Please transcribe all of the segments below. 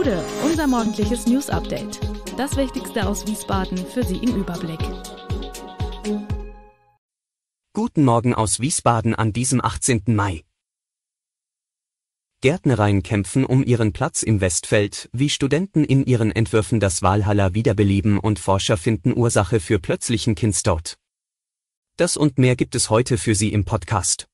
Gude, unser morgendliches News Update. Das Wichtigste aus Wiesbaden für Sie im Überblick. Guten Morgen aus Wiesbaden an diesem 18. Mai. Gärtnereien kämpfen um ihren Platz im Westfeld, wie Studenten in ihren Entwürfen das Walhalla wiederbeleben und Forscher finden Ursache für plötzlichen Kindstod. Das und mehr gibt es heute für Sie im Podcast.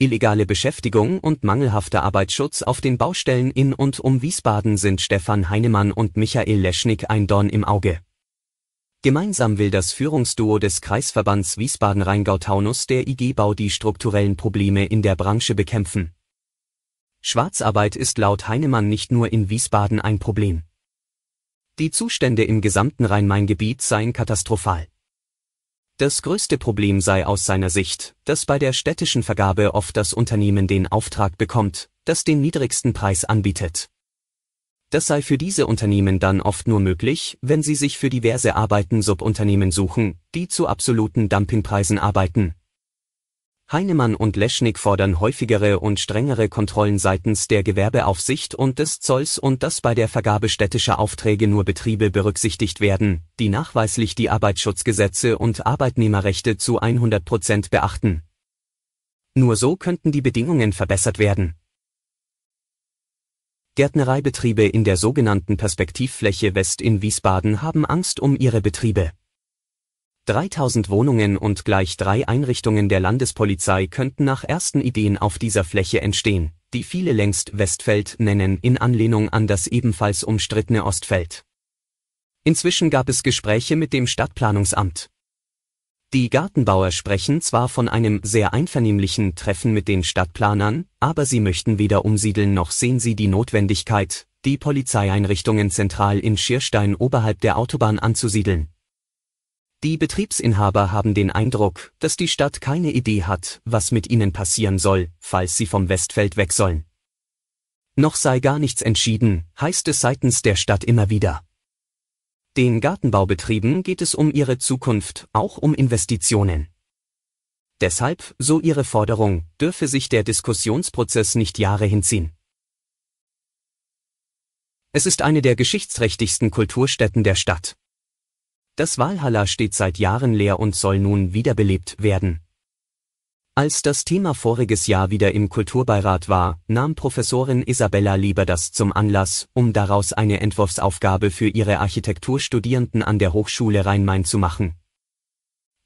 Illegale Beschäftigung und mangelhafter Arbeitsschutz auf den Baustellen in und um Wiesbaden sind Stefan Heinemann und Michael Leschnik ein Dorn im Auge. Gemeinsam will das Führungsduo des Kreisverbands Wiesbaden-Rheingau-Taunus der IG Bau die strukturellen Probleme in der Branche bekämpfen. Schwarzarbeit ist laut Heinemann nicht nur in Wiesbaden ein Problem. Die Zustände im gesamten Rhein-Main-Gebiet seien katastrophal. Das größte Problem sei aus seiner Sicht, dass bei der städtischen Vergabe oft das Unternehmen den Auftrag bekommt, das den niedrigsten Preis anbietet. Das sei für diese Unternehmen dann oft nur möglich, wenn sie sich für diverse Arbeiten Subunternehmen suchen, die zu absoluten Dumpingpreisen arbeiten, Heinemann und Leschnik fordern häufigere und strengere Kontrollen seitens der Gewerbeaufsicht und des Zolls und dass bei der Vergabe städtischer Aufträge nur Betriebe berücksichtigt werden, die nachweislich die Arbeitsschutzgesetze und Arbeitnehmerrechte zu 100 Prozent beachten. Nur so könnten die Bedingungen verbessert werden. Gärtnereibetriebe in der sogenannten Perspektivfläche West in Wiesbaden haben Angst um ihre Betriebe. 3000 Wohnungen und gleich drei Einrichtungen der Landespolizei könnten nach ersten Ideen auf dieser Fläche entstehen, die viele längst Westfeld nennen in Anlehnung an das ebenfalls umstrittene Ostfeld. Inzwischen gab es Gespräche mit dem Stadtplanungsamt. Die Gartenbauer sprechen zwar von einem sehr einvernehmlichen Treffen mit den Stadtplanern, aber sie möchten weder umsiedeln noch sehen sie die Notwendigkeit, die Polizeieinrichtungen zentral in Schierstein oberhalb der Autobahn anzusiedeln, die Betriebsinhaber haben den Eindruck, dass die Stadt keine Idee hat, was mit ihnen passieren soll, falls sie vom Westfeld weg sollen. Noch sei gar nichts entschieden, heißt es seitens der Stadt immer wieder. Den Gartenbaubetrieben geht es um ihre Zukunft, auch um Investitionen. Deshalb, so ihre Forderung, dürfe sich der Diskussionsprozess nicht Jahre hinziehen. Es ist eine der geschichtsträchtigsten Kulturstätten der Stadt. Das Walhalla steht seit Jahren leer und soll nun wiederbelebt werden. Als das Thema voriges Jahr wieder im Kulturbeirat war, nahm Professorin Isabella Lieber das zum Anlass, um daraus eine Entwurfsaufgabe für ihre Architekturstudierenden an der Hochschule Rhein-Main zu machen.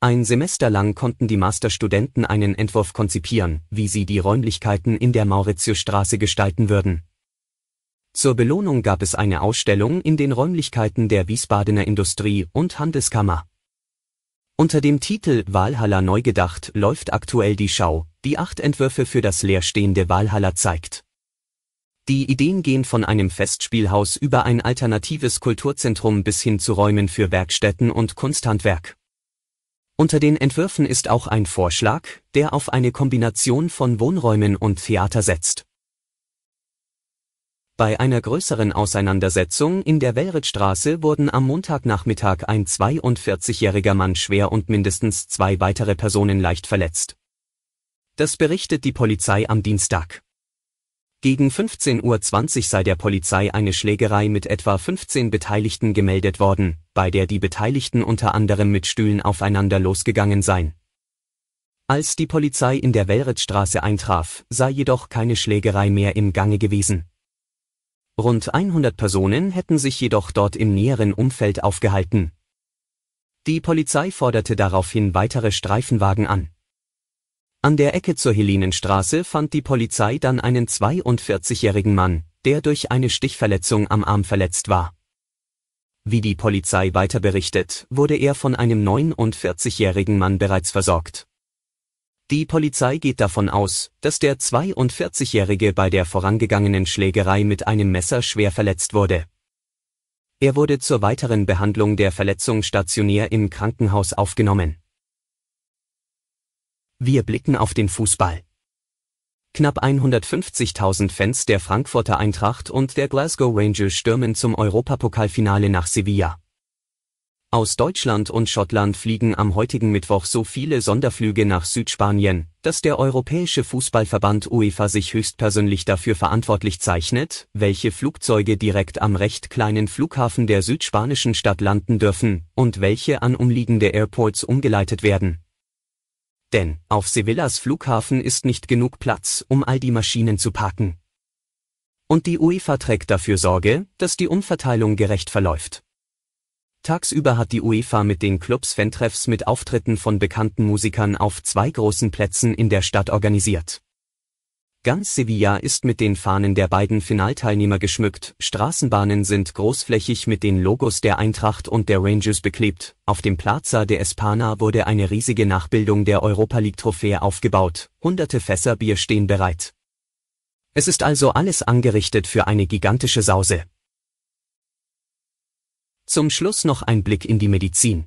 Ein Semester lang konnten die Masterstudenten einen Entwurf konzipieren, wie sie die Räumlichkeiten in der Mauritiusstraße gestalten würden. Zur Belohnung gab es eine Ausstellung in den Räumlichkeiten der Wiesbadener Industrie- und Handelskammer. Unter dem Titel Walhalla neu gedacht läuft aktuell die Schau, die acht Entwürfe für das leerstehende Walhalla zeigt. Die Ideen gehen von einem Festspielhaus über ein alternatives Kulturzentrum bis hin zu Räumen für Werkstätten und Kunsthandwerk. Unter den Entwürfen ist auch ein Vorschlag, der auf eine Kombination von Wohnräumen und Theater setzt. Bei einer größeren Auseinandersetzung in der Wellritzstraße wurden am Montagnachmittag ein 42-jähriger Mann schwer und mindestens zwei weitere Personen leicht verletzt. Das berichtet die Polizei am Dienstag. Gegen 15.20 Uhr sei der Polizei eine Schlägerei mit etwa 15 Beteiligten gemeldet worden, bei der die Beteiligten unter anderem mit Stühlen aufeinander losgegangen seien. Als die Polizei in der Wellritzstraße eintraf, sei jedoch keine Schlägerei mehr im Gange gewesen. Rund 100 Personen hätten sich jedoch dort im näheren Umfeld aufgehalten. Die Polizei forderte daraufhin weitere Streifenwagen an. An der Ecke zur Helinenstraße fand die Polizei dann einen 42-jährigen Mann, der durch eine Stichverletzung am Arm verletzt war. Wie die Polizei weiter berichtet, wurde er von einem 49-jährigen Mann bereits versorgt. Die Polizei geht davon aus, dass der 42-Jährige bei der vorangegangenen Schlägerei mit einem Messer schwer verletzt wurde. Er wurde zur weiteren Behandlung der Verletzung stationär im Krankenhaus aufgenommen. Wir blicken auf den Fußball. Knapp 150.000 Fans der Frankfurter Eintracht und der Glasgow Rangers stürmen zum Europapokalfinale nach Sevilla. Aus Deutschland und Schottland fliegen am heutigen Mittwoch so viele Sonderflüge nach Südspanien, dass der Europäische Fußballverband UEFA sich höchstpersönlich dafür verantwortlich zeichnet, welche Flugzeuge direkt am recht kleinen Flughafen der südspanischen Stadt landen dürfen und welche an umliegende Airports umgeleitet werden. Denn auf Sevillas Flughafen ist nicht genug Platz, um all die Maschinen zu parken. Und die UEFA trägt dafür Sorge, dass die Umverteilung gerecht verläuft. Tagsüber hat die UEFA mit den Clubs Fantreffs mit Auftritten von bekannten Musikern auf zwei großen Plätzen in der Stadt organisiert. Ganz Sevilla ist mit den Fahnen der beiden Finalteilnehmer geschmückt, Straßenbahnen sind großflächig mit den Logos der Eintracht und der Rangers beklebt, auf dem Plaza de Espana wurde eine riesige Nachbildung der Europa League Trophäe aufgebaut, hunderte Fässer Bier stehen bereit. Es ist also alles angerichtet für eine gigantische Sause. Zum Schluss noch ein Blick in die Medizin.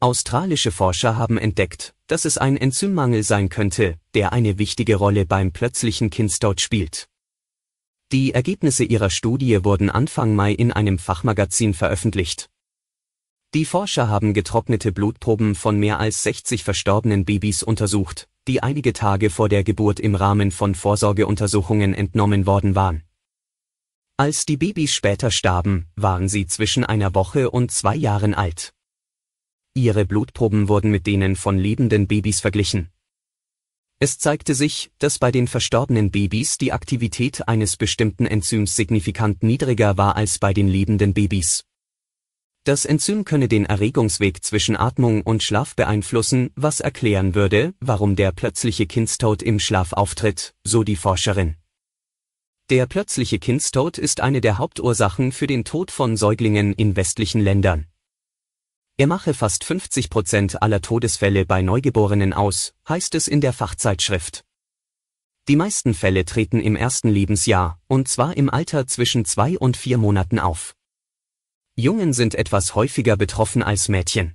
Australische Forscher haben entdeckt, dass es ein Enzymmangel sein könnte, der eine wichtige Rolle beim plötzlichen Kindstod spielt. Die Ergebnisse ihrer Studie wurden Anfang Mai in einem Fachmagazin veröffentlicht. Die Forscher haben getrocknete Blutproben von mehr als 60 verstorbenen Babys untersucht, die einige Tage vor der Geburt im Rahmen von Vorsorgeuntersuchungen entnommen worden waren als die Babys später starben, waren sie zwischen einer Woche und zwei Jahren alt. Ihre Blutproben wurden mit denen von lebenden Babys verglichen. Es zeigte sich, dass bei den verstorbenen Babys die Aktivität eines bestimmten Enzyms signifikant niedriger war als bei den lebenden Babys. Das Enzym könne den Erregungsweg zwischen Atmung und Schlaf beeinflussen, was erklären würde, warum der plötzliche Kindstod im Schlaf auftritt, so die Forscherin. Der plötzliche Kindstod ist eine der Hauptursachen für den Tod von Säuglingen in westlichen Ländern. Er mache fast 50 Prozent aller Todesfälle bei Neugeborenen aus, heißt es in der Fachzeitschrift. Die meisten Fälle treten im ersten Lebensjahr, und zwar im Alter zwischen zwei und vier Monaten auf. Jungen sind etwas häufiger betroffen als Mädchen.